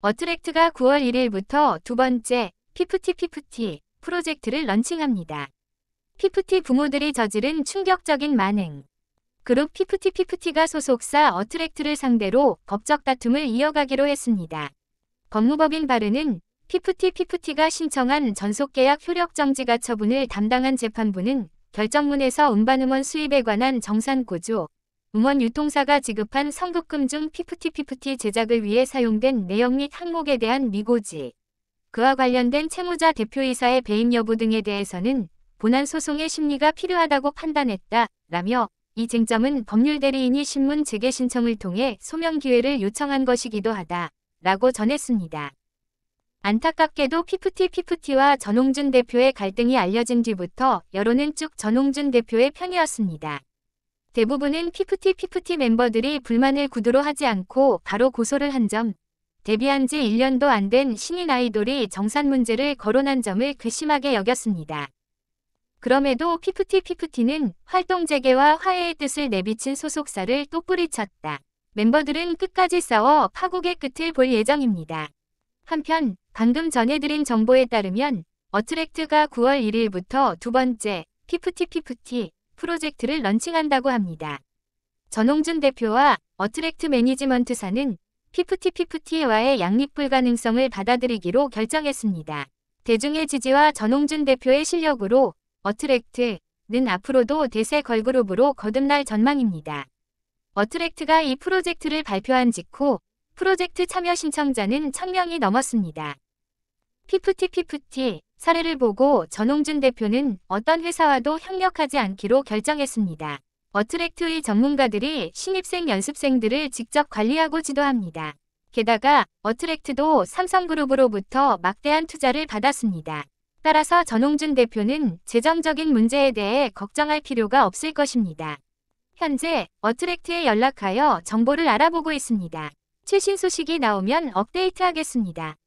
어트랙트가 9월 1일부터 두 번째 피프티 피프티 프로젝트를 런칭합니다. 피프티 부모들이 저지른 충격적인 만행 그룹 피프티 피프티가 소속사 어트랙트를 상대로 법적 다툼을 이어가기로 했습니다. 법무법인 바르는 피프티 피프티가 신청한 전속계약 효력정지가 처분을 담당한 재판부는 결정문에서 음반음원 수입에 관한 정산구조 음원 유통사가 지급한 선급금중 피프티피프티 제작을 위해 사용된 내역 및 항목에 대한 미고지, 그와 관련된 채무자 대표이사의 배임 여부 등에 대해서는 본안 소송의 심리가 필요하다고 판단했다, 라며 이 쟁점은 법률 대리인이 신문 재개 신청을 통해 소명 기회를 요청한 것이기도 하다, 라고 전했습니다. 안타깝게도 피프티 피프티와 전홍준 대표의 갈등이 알려진 뒤부터 여론은 쭉 전홍준 대표의 편이었습니다. 대부분은 피프티피프티 멤버들이 불만을 구두로 하지 않고 바로 고소를 한 점, 데뷔한 지 1년도 안 된 신인 아이돌이 정산 문제를 거론한 점을 괘씸하게 여겼습니다. 그럼에도 피프티피프티는 활동 재개와 화해의 뜻을 내비친 소속사를 똑부리쳤다. 멤버들은 끝까지 싸워 파국의 끝을 볼 예정입니다. 한편 방금 전해드린 정보에 따르면 어트랙트가 9월 1일부터 두 번째 피프티피프티 프로젝트를 런칭한다고 합니다. 전홍준 대표와 어트랙트 매니지먼트사는 피프티피와의 양립 불가능성을 받아들이기로 결정했습니다. 대중의 지지와 전홍준 대표의 실력으로 어트랙트는 앞으로도 대세 걸그룹으로 거듭날 전망입니다. 어트랙트가 이 프로젝트를 발표한 직후 프로젝트 참여 신청자는 1000명이 넘었습니다. 피프티피프티 사례를 보고 전홍준 대표는 어떤 회사와도 협력하지 않기로 결정했습니다. 어트랙트의 전문가들이 신입생 연습생들을 직접 관리하고 지도합니다. 게다가 어트랙트도 삼성그룹으로부터 막대한 투자를 받았습니다. 따라서 전홍준 대표는 재정적인 문제에 대해 걱정할 필요가 없을 것입니다. 현재 어트랙트에 연락하여 정보를 알아보고 있습니다. 최신 소식이 나오면 업데이트하겠습니다.